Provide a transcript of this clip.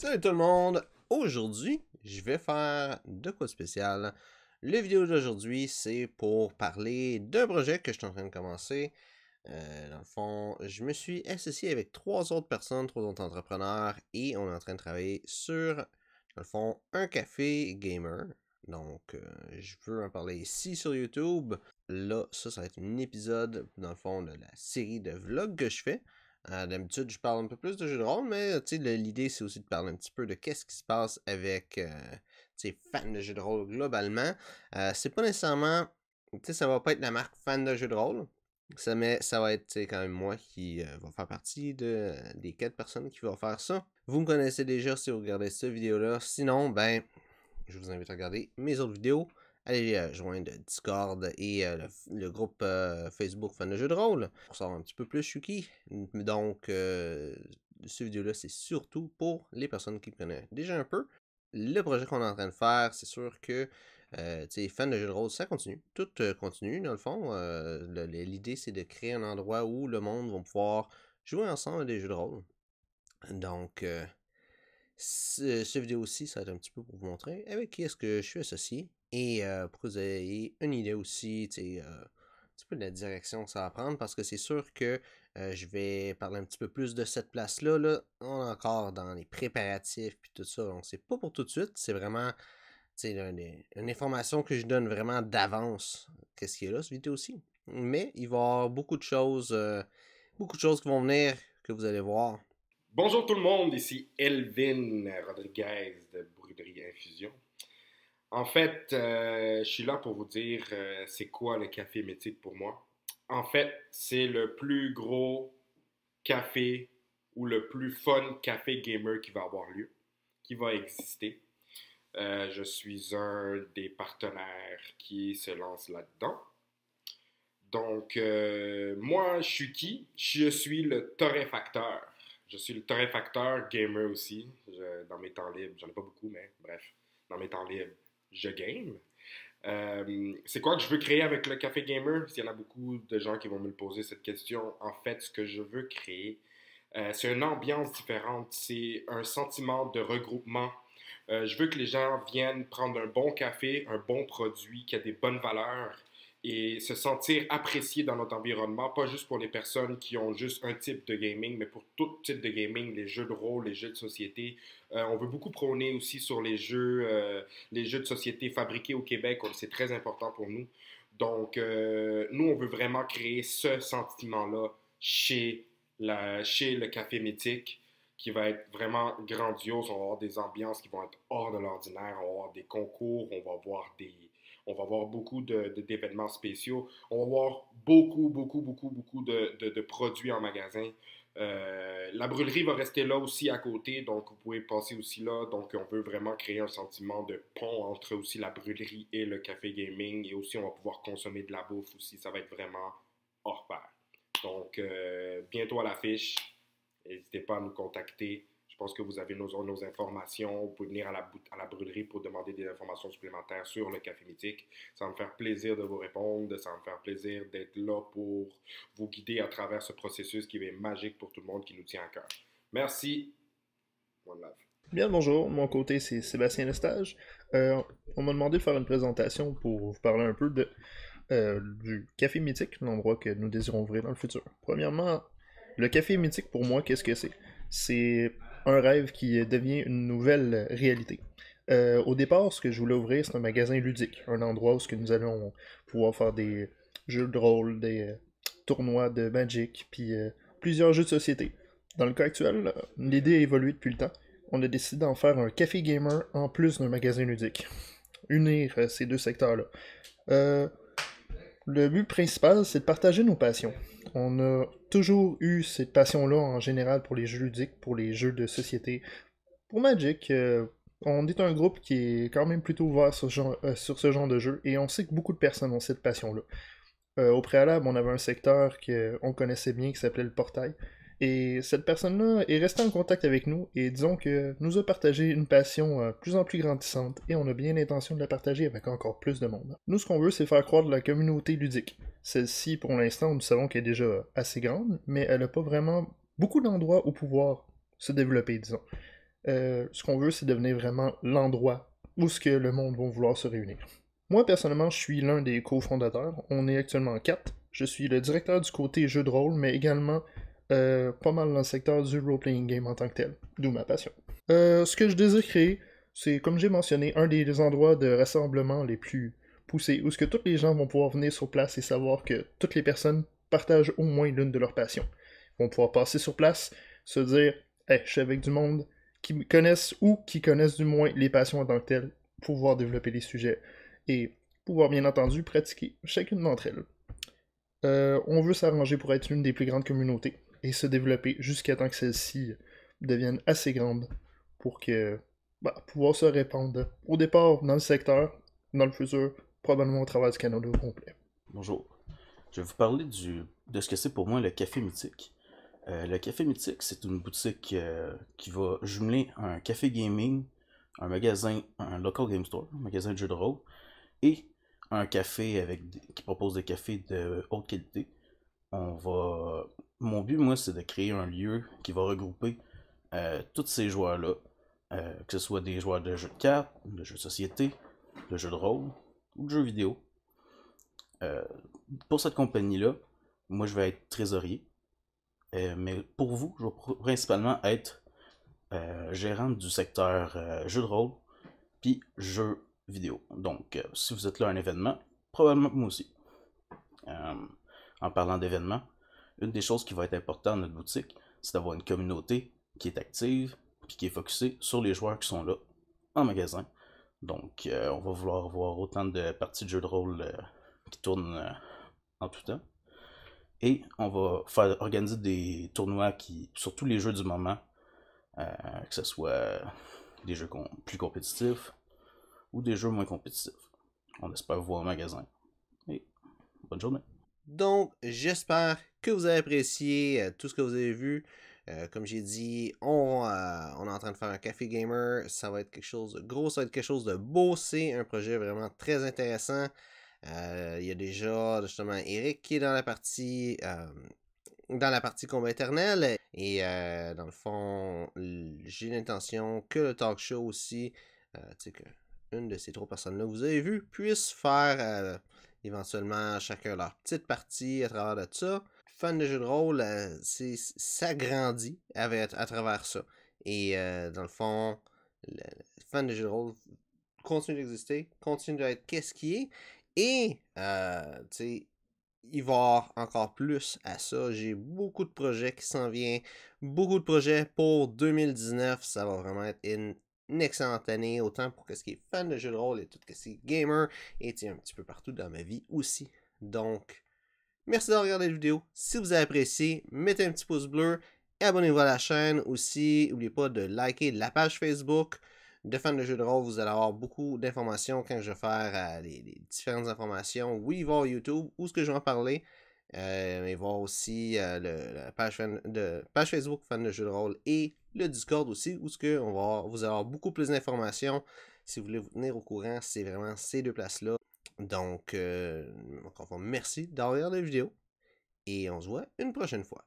Salut tout le monde! Aujourd'hui, je vais faire de quoi de spécial. La vidéo d'aujourd'hui, c'est pour parler d'un projet que je suis en train de commencer. Euh, dans le fond, je me suis associé avec trois autres personnes, trois autres entrepreneurs, et on est en train de travailler sur, dans le fond, un café gamer. Donc, euh, je veux en parler ici sur YouTube. Là, ça, ça va être un épisode, dans le fond, de la série de vlogs que je fais. Euh, d'habitude, je parle un peu plus de jeux de rôle, mais l'idée, c'est aussi de parler un petit peu de qu'est-ce qui se passe avec les euh, fans de jeux de rôle globalement. Euh, c'est pas nécessairement. Ça va pas être la marque fan de jeux de rôle. Ça, mais ça va être quand même moi qui va faire partie de, des quatre personnes qui vont faire ça. Vous me connaissez déjà si vous regardez cette vidéo-là. Sinon, ben, je vous invite à regarder mes autres vidéos allez euh, joindre Discord et le, groupe Facebook Fan de jeu de rôle pour savoir un petit peu plus Shuki. Donc, cette vidéo-là, c'est surtout pour les personnes qui connaissent déjà un peu. Le projet qu'on est en train de faire, c'est sûr que sais, fans de jeu de rôle, ça continue. Tout continue, dans le fond. L'idée, c'est de créer un endroit où le monde va pouvoir jouer ensemble à des jeux de rôle. Donc, cette ce vidéo aussi, ça va être un petit peu pour vous montrer avec qui est-ce que je suis associé, et pour que vous ayez une idée aussi, un petit peu de la direction que ça va prendre, parce que c'est sûr que je vais parler un petit peu plus de cette place-là. Là. On est encore dans les préparatifs puis tout ça. Donc, c'est pas pour tout de suite. C'est vraiment une, une, information que je donne vraiment d'avance. Qu'est-ce qu'il y a là, ce vidéo aussi. Mais il va y avoir beaucoup de choses, beaucoup de choses qui vont venir que vous allez voir. Bonjour tout le monde, ici Elvin Rodriguez de Bruderie Infusion. En fait, euh, je suis là pour vous dire euh, c'est quoi le café métique pour moi. En fait, c'est le plus gros café ou le plus fun café gamer qui va avoir lieu, qui va exister. Euh, je suis un des partenaires qui se lance là-dedans. Donc, moi, je suis qui? Je suis le torréfacteur. Je suis le torréfacteur gamer aussi, dans mes temps libres. J'en ai pas beaucoup, mais bref, dans mes temps libres je game. Euh, c'est quoi que je veux créer avec le Café Gamer? Il y en a beaucoup de gens qui vont me poser cette question. En fait, ce que je veux créer, euh, c'est une ambiance différente, c'est un sentiment de regroupement. Euh, je veux que les gens viennent prendre un bon café, un bon produit qui a des bonnes valeurs et se sentir apprécié dans notre environnement, pas juste pour les personnes qui ont juste un type de gaming, mais pour tout type de gaming, les jeux de rôle, les jeux de société. Euh, on veut beaucoup prôner aussi sur les jeux, euh, les jeux de société fabriqués au Québec, c'est très important pour nous. Donc, euh, nous, on veut vraiment créer ce sentiment-là chez, la, chez le Café Mythique qui va être vraiment grandiose. On va avoir des ambiances qui vont être hors de l'ordinaire. On va avoir des concours, on va avoir des, on va voir beaucoup d'événements de, spéciaux, on va voir beaucoup, beaucoup, beaucoup, beaucoup de, produits en magasin. Euh, la brûlerie va rester là aussi à côté, donc vous pouvez passer aussi là. Donc on veut vraiment créer un sentiment de pont entre aussi la brûlerie et le café gaming. Et aussi on va pouvoir consommer de la bouffe aussi, ça va être vraiment hors pair. Donc euh, bientôt à l'affiche, n'hésitez pas à nous contacter pense que vous avez nos, informations. Vous pouvez venir à la, brûlerie pour demander des informations supplémentaires sur le café mythique. Ça me faire plaisir de vous répondre. Ça va me faire plaisir d'être là pour vous guider à travers ce processus qui est magique pour tout le monde, qui nous tient à cœur. Merci. Bien bonjour, mon côté c'est Sébastien Lestage. Euh, on m'a demandé de faire une présentation pour vous parler un peu de, euh, du Café Mythique, l'endroit que nous désirons ouvrir dans le futur. Premièrement, le Café Mythique pour moi, qu'est-ce que c'est C'est un rêve qui devient une nouvelle réalité. Euh, au départ, ce que je voulais ouvrir, c'est un magasin ludique, un endroit où ce que nous allons pouvoir faire des jeux de rôle, des euh, tournois de Magic, puis euh, plusieurs jeux de société. Dans le cas actuel, l'idée a évolué depuis le temps. On a décidé d'en faire un café gamer en plus d'un magasin ludique. Unir ces deux secteurs-là. Le but principal, c'est de partager nos passions. On a toujours eu cette passion-là en général pour les jeux ludiques, pour les jeux de société. Pour Magic, euh, on est un groupe qui est quand même plutôt ouvert euh, sur, ce genre de jeu et on sait que beaucoup de personnes ont cette passion-là. Euh, au préalable, on avait un secteur qu'on connaissait bien qui s'appelait le portail. Et cette personne-là est restée en contact avec nous et disons que nous a partagé une passion de euh, plus en plus grandissante et on a bien l'intention de la partager avec encore plus de monde. Nous, ce qu'on veut, c'est faire croître la communauté ludique. Celle-ci, pour l'instant, nous savons qu'elle est déjà assez grande, mais elle n'a pas vraiment beaucoup d'endroits où pouvoir se développer, disons. Euh, ce qu'on veut, c'est devenir vraiment l'endroit où ce que le monde va vouloir se réunir. Moi, personnellement, je suis l'un des cofondateurs. On est actuellement quatre. Je suis le directeur du côté jeu de rôle, mais également euh, pas mal dans le secteur du role-playing game en tant que tel, d'où ma passion. Euh, ce que je désire créer, c'est, comme j'ai mentionné, un des endroits de rassemblement les plus poussés, où ce que toutes les gens vont pouvoir venir sur place et savoir que toutes les personnes partagent au moins l'une de leurs passions. Ils vont pouvoir passer sur place, se dire Hey, je suis avec du monde qui connaissent ou qui connaissent du moins les passions en tant que telles, pouvoir développer les sujets et pouvoir bien entendu pratiquer chacune d'entre elles. Euh, on veut s'arranger pour être une des plus grandes communautés et se développer jusqu'à temps que celle ci deviennent assez grande pour que bah, pouvoir se répandre au départ dans le secteur, dans le futur, probablement au travers du Canada au complet. Bonjour. Je vais vous parler du, de ce que c'est pour moi le Café Mythique. Euh, le Café Mythique, c'est une boutique euh, qui va jumeler un café gaming, un magasin, un local game store, un magasin de jeux de rôle, et un café avec qui propose des cafés de haute qualité. On va mon but, moi, c'est de créer un lieu qui va regrouper euh, tous ces joueurs-là, euh, que ce soit des joueurs de jeux de cartes, de jeux de société, de jeux de rôle ou de jeux vidéo. Euh, pour cette compagnie-là, moi, je vais être trésorier. mais pour vous, je vais principalement être gérant du secteur jeux de rôle puis jeux vidéo. Donc, si vous êtes là à un événement, probablement moi aussi. en parlant d'événements, une des choses qui va être importante dans notre boutique, c'est d'avoir une communauté qui est active puis qui est focusée sur les joueurs qui sont là en magasin. Donc, euh, on va vouloir avoir autant de parties de jeux de rôle euh, qui tournent euh, en tout temps. Et on va faire organiser des tournois qui, sur tous les jeux du moment, que ce soit des jeux plus compétitifs ou des jeux moins compétitifs. On espère vous voir en magasin. bonne journée. Donc, j'espère que vous avez apprécié, euh, tout ce que vous avez vu. Euh, comme j'ai dit, euh, on, est en train de faire un café gamer. Ça va être quelque chose de gros, ça va être quelque chose de beau. C'est un projet vraiment très intéressant. Il y a déjà justement Eric qui est dans la partie dans la partie combat éternel. Et dans le fond, j'ai l'intention que le talk show aussi, tu sais que une de ces trois personnes-là vous avez vu, puisse faire éventuellement chacun leur petite partie à travers de ça fan de jeu de rôle, euh, s'agrandit à, travers ça. Et euh, dans le fond, le fan de jeu de rôle continue d'exister, continue d'être qu'est-ce qui est. Et, euh, tu il va encore plus à ça. J'ai beaucoup de projets qui s'en viennent. Beaucoup de projets pour 2019. Ça va vraiment être une, excellente année, autant pour quest ce qui est fan de jeu de rôle et tout qui est gamer. Et un petit peu partout dans ma vie aussi. Donc, Merci d'avoir regardé la vidéo. Si vous avez apprécié, mettez un petit pouce bleu et abonnez-vous à la chaîne. Aussi, n'oubliez pas de liker la page Facebook de fans de jeux de rôle. Vous allez avoir beaucoup d'informations quand je vais faire euh, les, différentes informations. Oui, voir YouTube, où ce que je vais en parler. Euh, mais voir aussi euh, la page, de, page Facebook fan de jeux de rôle et le Discord aussi, où ce que on va vous allez avoir beaucoup plus d'informations. Si vous voulez vous tenir au courant, c'est vraiment ces deux places-là. Donc, euh, encore merci d'avoir regardé la vidéo et on se voit une prochaine fois.